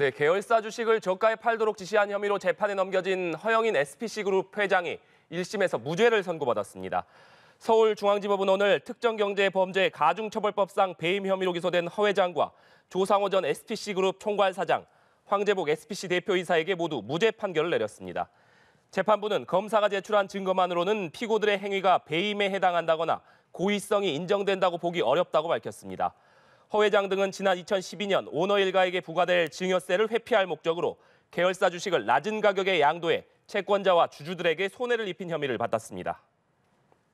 네, 계열사 주식을 저가에 팔도록 지시한 혐의로 재판에 넘겨진 허영인 SPC그룹 회장이 1심에서 무죄를 선고받았습니다. 서울중앙지법은 오늘 특정경제범죄 가중처벌법상 배임 혐의로 기소된 허 회장과 조상호 전 SPC그룹 총괄사장, 황재복 SPC 대표이사에게 모두 무죄 판결을 내렸습니다. 재판부는 검사가 제출한 증거만으로는 피고들의 행위가 배임에 해당한다거나 고의성이 인정된다고 보기 어렵다고 밝혔습니다. 허 회장 등은 지난 2012년 오너 일가에게 부과될 증여세를 회피할 목적으로 계열사 주식을 낮은 가격에 양도해 채권자와 주주들에게 손해를 입힌 혐의를 받았습니다.